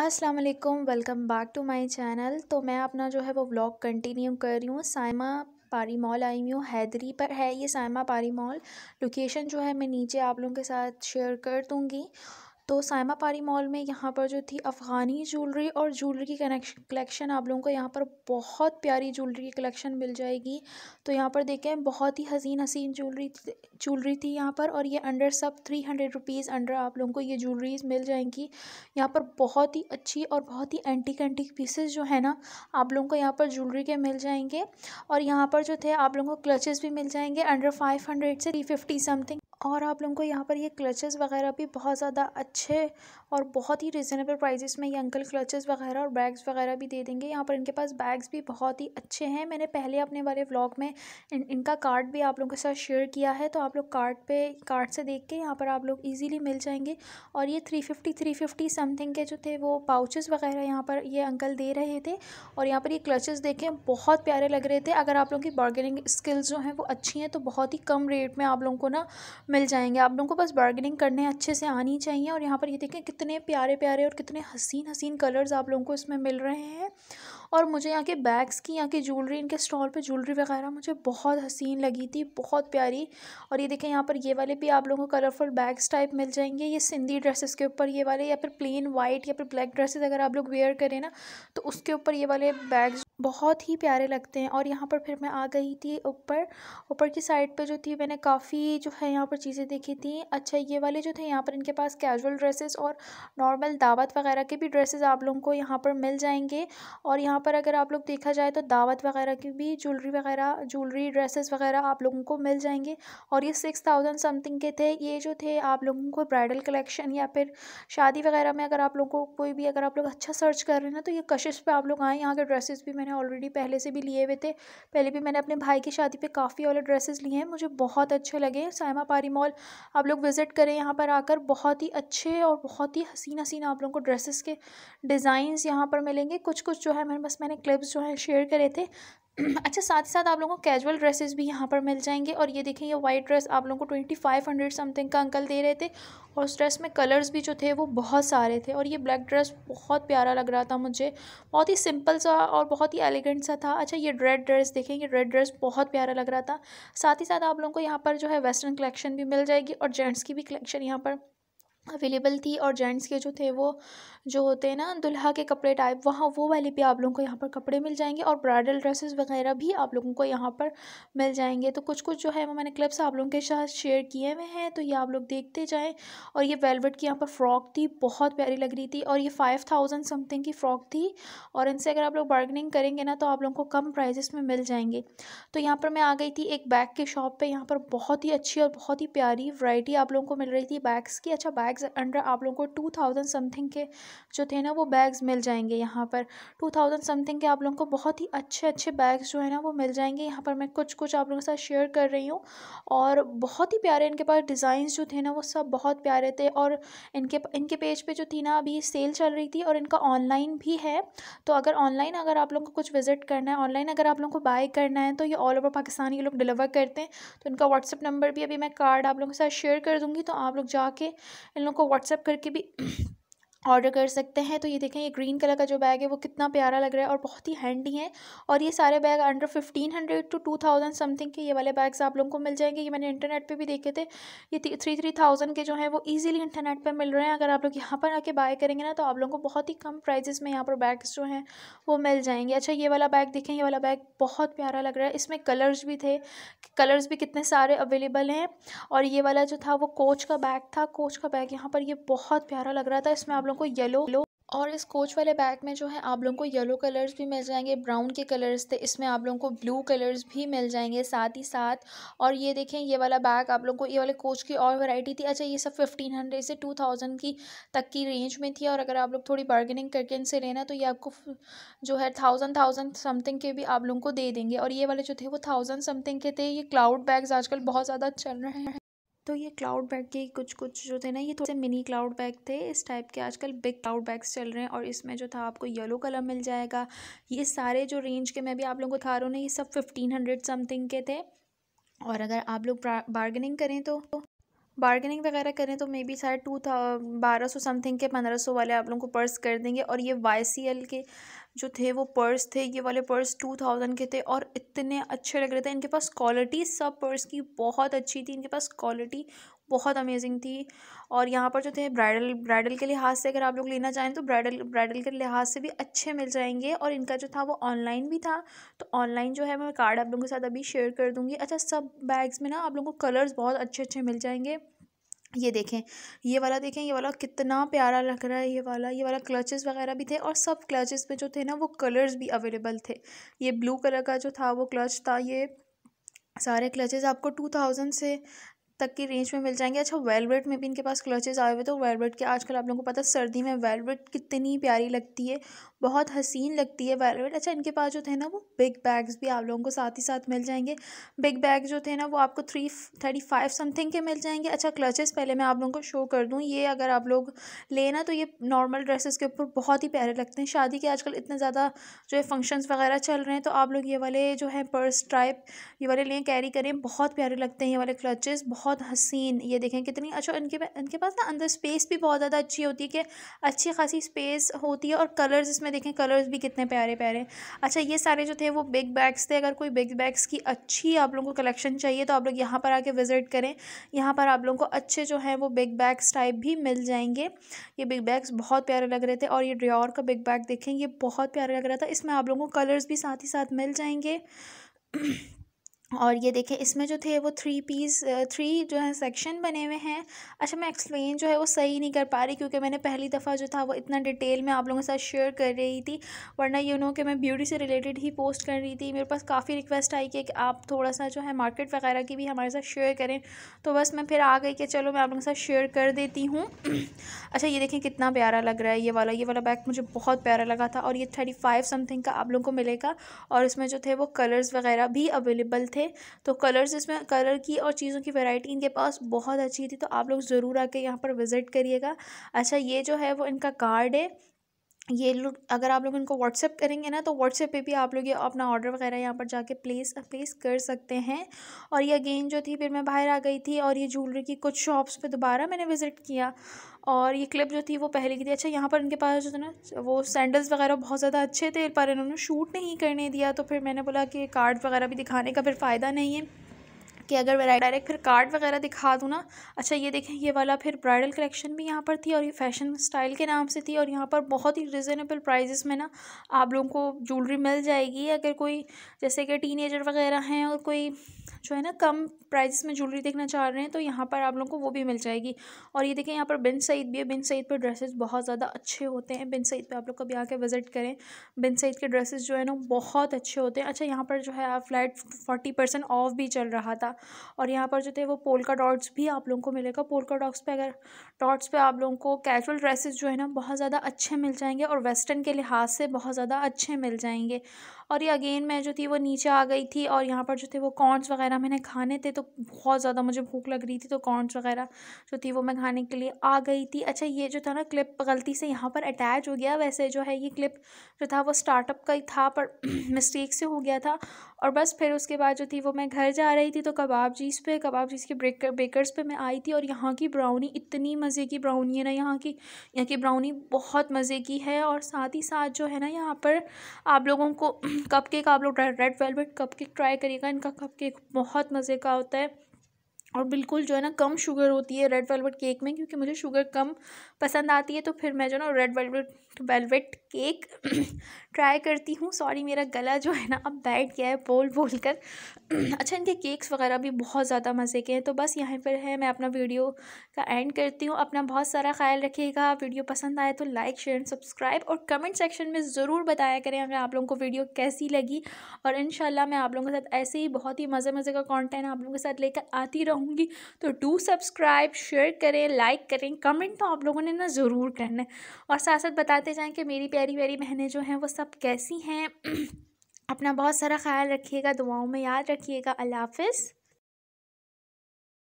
अस्सलाम वालेकुम welcome back to my channel तो मैं अपना जो है वो व्लॉग कंटिन्यू कर रही हूँ साइमा पारी मॉल आई हुई हूँ हैदरी पर है ये साइमा पारी मॉल लोकेशन जो है मैं नीचे आप लोगों के साथ शेयर कर दूँगी तो साइमा पारी मॉल में यहाँ पर जो थी अफ़गानी ज्वेलरी और ज्वेलरी की कनेक्शन कलेक्शन आप लोगों को यहाँ पर बहुत प्यारी ज्वेलरी की कलेक्शन मिल जाएगी तो यहाँ पर देखें बहुत ही हसीन हसीन ज्वेलरी ज्वेलरी थी यहाँ पर और ये under sub three hundred rupees under आप लोगों को ये ज्वेलरीज मिल जाएंगी यहाँ पर बहुत ही अच्छी और बहुत ही एंटिक एंटिक पीसेज जो है ना आप लोगों को यहाँ पर ज्वेलरी के मिल जाएंगे और यहाँ पर जो थे आप लोगों को क्लचेस भी मिल जाएंगे अंडर फाइव हंड्रेड से थ्री फिफ्टी समथिंग और आप लोगों को यहाँ पर ये क्लचेस वगैरह भी बहुत ज़्यादा अच्छे अच्छे और बहुत ही रिजनेबल प्राइजेस में ये अंकल क्लचेस वगैरह और बैग्स वगैरह भी दे देंगे यहाँ पर इनके पास बैग्स भी बहुत ही अच्छे हैं मैंने पहले अपने वाले व्लॉग में इन, इनका कार्ड भी आप लोगों के साथ शेयर किया है तो आप लोग कार्ड पे कार्ड से देख के यहाँ पर आप लोग ईजिली मिल जाएंगे और ये three fifty three fifty something के जो थे वो पाउचेस वगैरह यहाँ पर ये अंकल दे रहे थे और यहाँ पर ये क्लचेस देखें बहुत प्यारे लग रहे थे अगर आप लोगों की बार्गेनिंग स्किल्स जो हैं वो अच्छी हैं तो बहुत ही कम रेट में आप लोगों को ना मिल जाएंगे आप लोगों को बस बार्गेनिंग करने अच्छे से आनी चाहिए और यहाँ पर ये देखें कितने प्यारे प्यारे और कितने हसीन हसीन कलर्स आप लोगों को इसमें मिल रहे हैं और मुझे यहाँ के बैग्स की यहाँ की ज्वेलरी इनके स्टॉल पे ज्वेलरी वगैरह मुझे बहुत हसीन लगी थी बहुत प्यारी और ये देखें यहाँ पर ये वाले भी आप लोगों को कलरफुल बैग्स टाइप मिल जाएंगे ये सिंधी ड्रेसेस के ऊपर ये वाले या फिर प्लेन वाइट या फिर ब्लैक ड्रेसेस अगर आप लोग वेयर करें ना तो उसके ऊपर ये वाले बैग्स बहुत ही प्यारे लगते हैं और यहाँ पर फिर मैं आ गई थी ऊपर ऊपर की साइड पे जो थी मैंने काफ़ी जो है यहाँ पर चीज़ें देखी थी अच्छा ये वाले जो थे यहाँ पर इनके पास कैजुअल ड्रेसेस और नॉर्मल दावत वगैरह के भी ड्रेसेस आप लोगों को यहाँ पर मिल जाएंगे और यहाँ यहाँ पर अगर आप लोग देखा जाए तो दावत वगैरह की भी ज्वेलरी वगैरह ज्वेलरी ड्रेसेस वगैरह आप लोगों को मिल जाएंगे और ये सिक्स थाउजेंड समथिंग के थे ये जो थे आप लोगों को ब्राइडल कलेक्शन या फिर शादी वगैरह में अगर आप लोगों को कोई भी अगर आप लोग अच्छा सर्च कर रहे हैं ना तो ये कशिश पर आप लोग आएँ यहाँ के ड्रेसेस भी मैंने ऑलरेडी पहले से भी लिए हुए थे पहले भी मैंने अपने भाई की शादी पर काफ़ी वाले ड्रेसेस लिए हैं मुझे बहुत अच्छे लगे सैमा पारी मॉल आप लोग विज़िट करें यहाँ पर आकर बहुत ही अच्छे और बहुत ही हसीन हसीन आप लोगों को ड्रेसेस के डिज़ाइंस यहाँ पर मिलेंगे कुछ कुछ जो है मेरे बस मैंने क्लिप्स जो हैं शेयर करे थे अच्छा साथ ही साथ आप लोगों को कैजुअल ड्रेसेस भी यहाँ पर मिल जाएंगे और ये देखें ये वाइट ड्रेस आप लोगों को ट्वेंटी फाइव हंड्रेड समथिंग का अंकल दे रहे थे और उस ड्रेस में कलर्स भी जो थे वो बहुत सारे थे और ये ब्लैक ड्रेस बहुत प्यारा लग रहा था मुझे बहुत ही सिंपल सा और बहुत ही एलिगेंट सा था अच्छा ये रेड ड्रेस देखें ये रेड ड्रेस बहुत प्यारा लग रहा था साथ ही साथ आप लोगों को यहाँ पर जो है वेस्टर्न कलेक्शन भी मिल जाएगी और जेंट्स की भी कलेक्शन यहाँ पर अवेलेबल थी और जेंट्स के जो थे वो जो होते हैं ना दुल्हा के कपड़े टाइप वहाँ वो वाले भी आप लोगों को यहाँ पर कपड़े मिल जाएंगे और ब्राइडल ड्रेसेस वगैरह भी आप लोगों को यहाँ पर मिल जाएंगे तो कुछ कुछ जो है वो मैंने क्लिप्स आप लोगों के साथ शेयर किए हुए हैं तो ये आप लोग देखते जाएँ और ये वेलवेट की यहाँ पर फ़्रॉक थी बहुत प्यारी लग रही थी और ये फाइव थाउजेंड समथिंग की फ़्रॉक थी और इनसे अगर आप लोग बार्गनिंग करेंगे ना तो आप लोगों को कम प्राइजेस में मिल जाएंगे तो यहाँ पर मैं आ गई थी एक बैग के शॉप पर यहाँ पर बहुत ही अच्छी और बहुत ही प्यारी वरायटी आप लोगों को मिल रही थी बैग्स की अच्छा बैग बैग्स अंडर आप लोगों को टू थाउजेंड समथिंग के जो थे ना वो बैग्स मिल जाएंगे यहाँ पर टू थाउजेंड समथिंग के आप लोगों को बहुत ही अच्छे अच्छे बैग्स जो है ना वो मिल जाएंगे यहाँ पर मैं कुछ कुछ आप लोगों के साथ शेयर कर रही हूँ और बहुत ही प्यारे इनके पास डिज़ाइन जो थे ना वो सब बहुत प्यारे थे और इनके इनके पेज पर जो थी ना अभी सेल चल रही थी और इनका ऑनलाइन भी है तो अगर ऑनलाइन अगर आप लोगों को कुछ विजिट करना है ऑनलाइन अगर आप लोगों को बाय करना है तो ये ऑल ओवर पाकिस्तान ये लोग डिलीवर करते हैं तो इनका व्हाट्सअप नंबर भी अभी मैं कार्ड आप लोगों के साथ शेयर कर दूँगी तो आप लोग जाके इन लोग को व्हाट्सएप करके भी ऑर्डर कर सकते हैं तो ये देखें ये ग्रीन कलर का जो बैग है वो कितना प्यारा लग रहा है और बहुत ही हैंडी है और ये सारे bag under fifteen hundred to two thousand something के ये वाले बैग्स आप लोगों को मिल जाएंगे ये मैंने इंटरनेट पे भी देखे थे ये थ्री थ्री थाउजेंड के जो हैं वो ईज़िली इंटरनेट पर मिल रहे हैं अगर आप लोग यहाँ पर आके बाय करेंगे ना तो आप लोगों को बहुत ही कम प्राइजेस में यहाँ पर बैग्स जो हैं वो मिल जाएंगे अच्छा ये वाला बैग देखें ये वाला बैग बहुत प्यारा लग रहा है इसमें कलर्स भी थे कलर्स भी कितने सारे अवेलेबल हैं और ये वाला जो था वो कोच का बैग था कोच का बैग यहाँ पर ये बहुत प्यारा लग रहा था इसमें आप लोगों को येलो लो और इस कोच वाले बैग में जो है आप लोगों को येलो कलर्स भी मिल जाएंगे ब्राउन के कलर्स थे इसमें आप लोगों को ब्लू कलर्स भी मिल जाएंगे साथ ही साथ और ये देखें ये वाला बैग आप लोगों को ये वाले कोच की और वैरायटी थी अच्छा ये सब फिफ्टीन हंड्रेड से टू थाउजेंड की तक की रेंज में थी और अगर आप लोग थोड़ी बार्गेनिंग करके इनसे लेना तो ये आपको जो है थाउजेंड थाउजेंड समथिंग के भी आप लोगों को दे देंगे और ये वाले जो थे वो थाउजेंड समथिंग के थे ये क्लाउड बैग्स आजकल बहुत ज़्यादा चल रहे हैं तो ये क्लाउड बैग के कुछ कुछ जो थे ना ये थोड़े मिनी क्लाउड बैग थे इस टाइप के आजकल बिग क्लाउड बैग्स चल रहे हैं और इसमें जो था आपको येलो कलर मिल जाएगा ये सारे जो रेंज के मैं भी आप लोगों को था रहा हूँ ना ये सब फिफ्टीन हंड्रेड समथिंग के थे और अगर आप लोग बार्गेनिंग करें तो बार्गेनिंग तो वगैरह करें तो मे बी शायद टू था बारह सौ समथिंग के पंद्रह सौ वाले आप लोगों को पर्स कर देंगे और ये वाई सी एल के जो थे वो पर्स थे ये वाले पर्स टू थाउजेंड के थे और इतने अच्छे लग रहे थे इनके पास क्वालिटी सब पर्स की बहुत अच्छी थी इनके पास क्वालिटी बहुत अमेजिंग थी और यहाँ पर जो थे ब्राइडल ब्राइडल के लिहाज से अगर आप लोग लेना चाहें तो ब्राइडल ब्राइडल के लिहाज से भी अच्छे मिल जाएंगे और इनका जो था वो ऑनलाइन भी था तो ऑनलाइन जो है मैं कार्ड आप लोगों के साथ अभी शेयर कर दूँगी अच्छा सब बैग्स में ना आप लोगों को कलर्स बहुत अच्छे अच्छे मिल जाएंगे ये देखें ये वाला देखें ये वाला कितना प्यारा लग रहा है ये वाला ये वाला क्लचेस वगैरह भी थे और सब क्लचेस पे जो थे ना वो कलर्स भी अवेलेबल थे ये ब्लू कलर का जो था वो क्लच था ये सारे क्लचेस आपको टू थाउजेंड से तक की रेंज में मिल जाएंगे अच्छा वेलवेट में भी इनके पास क्लचेस आए हुए तो वेलवेट के आजकल आप लोगों को पता सर्दी में वेलवेट कितनी प्यारी लगती है बहुत हसीन लगती है वेलवेट अच्छा इनके पास जो थे ना वो बिग बैग्स भी आप लोगों को साथ ही साथ मिल जाएंगे बिग बैग जो थे ना वो आपको थ्री थर्टी फाइव समथिंग के मिल जाएंगे अच्छा क्लचेस पहले मैं आप लोगों को शो कर दूँ ये अगर आप लोग लेना तो ये नॉर्मल ड्रेसेस के ऊपर बहुत ही प्यारे लगते हैं शादी के आजकल इतने ज़्यादा जो है फंक्शंस वगैरह चल रहे हैं तो आप लोग ये वाले जो है पर्स टाइप ये वाले लें कैरी करें बहुत प्यारे लगते हैं ये वाले क्लचेस बहुत हसीन ये देखें कितनी अच्छा इनके इनके पास ना अंदर स्पेस भी बहुत ज़्यादा अच्छी होती है कि अच्छी खासी स्पेस होती है और कलर्स इसमें में देखें कलर्स भी कितने प्यारे प्यारे अच्छा ये सारे जो थे वो बिग बैग्स थे अगर कोई बिग बैग्स की अच्छी आप लोगों को कलेक्शन चाहिए तो आप लोग यहाँ पर आके विज़िट करें यहाँ पर आप लोगों को अच्छे जो हैं वो बिग बैग्स टाइप भी मिल जाएंगे ये बिग बैग्स बहुत प्यारे लग रहे थे और ये ड्योर का बिग बैग देखें ये बहुत प्यारा लग रहा था इसमें आप लोगों को कलर्स भी साथ ही साथ मिल जाएंगे और ये देखें इसमें जो थे वो थ्री पीस थ्री जो है सेक्शन बने हुए हैं अच्छा मैं एक्सप्लेन जो है वो सही नहीं कर पा रही क्योंकि मैंने पहली दफ़ा जो था वो इतना डिटेल में आप लोगों के साथ शेयर कर रही थी वरना यू नो कि मैं ब्यूटी से रिलेटेड ही पोस्ट कर रही थी मेरे पास काफ़ी रिक्वेस्ट आई कि आप थोड़ा सा जो है मार्केट वगैरह की भी हमारे साथ शेयर करें तो बस मैं फिर आ गई कि चलो मैं आप लोगों के साथ शेयर कर देती हूँ अच्छा ये देखें कितना प्यारा लग रहा है ये वाला ये वाला बैग मुझे बहुत प्यारा लगा था और ये थर्टी फाइव समथिंग का आप लोगों को मिलेगा और इसमें जो थे वो कलर्स वगैरह भी अवेलेबल थे थे तो कलर्स इसमें कलर की और चीज़ों की वैरायटी इनके पास बहुत अच्छी थी तो आप लोग ज़रूर आके यहाँ पर विज़िट करिएगा अच्छा ये जो है वो इनका कार्ड है ये लोग अगर आप लोग इनको व्हाट्सएप करेंगे ना तो व्हाट्सएप पे भी आप लोग ये अपना ऑर्डर वगैरह यहाँ पर जाके प्लेस प्लेस कर सकते हैं और ये अगेन जो थी फिर मैं बाहर आ गई थी और ये ज्वेलरी की कुछ शॉप्स पे दोबारा मैंने विज़िट किया और ये क्लिप जो थी वो पहले की थी अच्छा यहाँ पर इनके पास जो था ना वो सैंडल्स वगैरह बहुत ज़्यादा अच्छे थे पर इन्होंने शूट नहीं करने दिया तो फिर मैंने बोला कि कार्ड वगैरह भी दिखाने का फिर फ़ायदा नहीं है कि अगर मैं डायरेक्ट फिर कार्ड वगैरह दिखा दूँ ना अच्छा ये देखें ये वाला फिर ब्राइडल कलेक्शन भी यहाँ पर थी और ये फैशन स्टाइल के नाम से थी और यहाँ पर बहुत ही रिजनेबल प्राइजेस में ना आप लोगों को ज्वेलरी मिल जाएगी अगर कोई जैसे कि टीन वगैरह हैं और कोई जो है ना कम प्राइजेस में ज्वेलरी देखना चाह रहे हैं तो यहाँ पर आप लोगों को वो भी मिल जाएगी और ये देखें यहाँ पर बिन सईद भी है बिन सईद पर ड्रेसेस बहुत ज़्यादा अच्छे होते हैं बिन सईद पर आप लोग कभी आके विज़िट करें बिन सईद के ड्रेसेस जो है ना बहुत अच्छे होते हैं अच्छा यहाँ पर जो है फ्लैट फोर्टी परसेंट ऑफ भी चल रहा था और यहाँ पर जो थे वो पोलका डॉट्स भी आप लोगों को मिलेगा पोलका डॉट्स पे अगर डॉट्स पे आप लोगों को कैजुअल ड्रेसेस जो है ना बहुत ज़्यादा अच्छे मिल जाएंगे और वेस्टर्न के लिहाज से बहुत ज़्यादा अच्छे मिल जाएंगे और ये अगेन मैं जो थी वो नीचे आ गई थी और यहाँ पर जो थे वो कॉर्नस वगैरह मैंने खाने थे तो बहुत ज़्यादा मुझे भूख लग रही थी तो कॉर्नस वगैरह जो थी वो मैं खाने के लिए आ गई थी अच्छा ये जो था ना क्लिप गलती से यहाँ पर अटैच हो गया वैसे जो है ये क्लिप जो था वो स्टार्टअप का ही था पर मिस्टेक से हो गया था और बस फिर उसके बाद जो थी वो मैं घर जा रही थी तो कबाब जीस पे कबाब जीस के ब्रेकर बेकर्स पे मैं आई थी और यहाँ की ब्राउनी इतनी मज़े की ब्राउनी है ना यहाँ की यहाँ की ब्राउनी बहुत मज़े की है और साथ ही साथ जो है ना यहाँ पर आप लोगों को कप केक आप लोग red velvet cupcake try करिएगा इनका कप केक बहुत मज़े का होता है और बिल्कुल जो है ना कम शुगर होती है रेड वेलवेट केक में क्योंकि मुझे शुगर कम पसंद आती है तो फिर मैं जो ना red velvet velvet cake try करती हूँ सॉरी मेरा गला जो है ना अब बैठ गया है बोल बोल कर अच्छा इनके केक्स वगैरह भी बहुत ज़्यादा मज़े के हैं तो बस यहाँ पर है मैं अपना वीडियो का एंड करती हूँ अपना बहुत सारा ख्याल रखिएगा वीडियो पसंद आए तो लाइक शेयर एंड सब्सक्राइब और कमेंट सेक्शन में ज़रूर बताया करें अगर आप लोगों को वीडियो कैसी लगी और इन मैं आप लोगों के साथ ऐसे ही बहुत ही मज़े मज़े का कॉन्टेंट आप लोगों के साथ लेकर आती रहूँगी तो डू सब्सक्राइब शेयर करें लाइक करें कमेंट तो आप लोगों ने ना ज़रूर करना है और साथ साथ बताते बताते जाएं कि मेरी प्यारी प्यारी बहनें जो हैं वो सब कैसी हैं अपना बहुत सारा ख्याल रखिएगा दुआओं में याद रखिएगा अल्लाह हाफिज़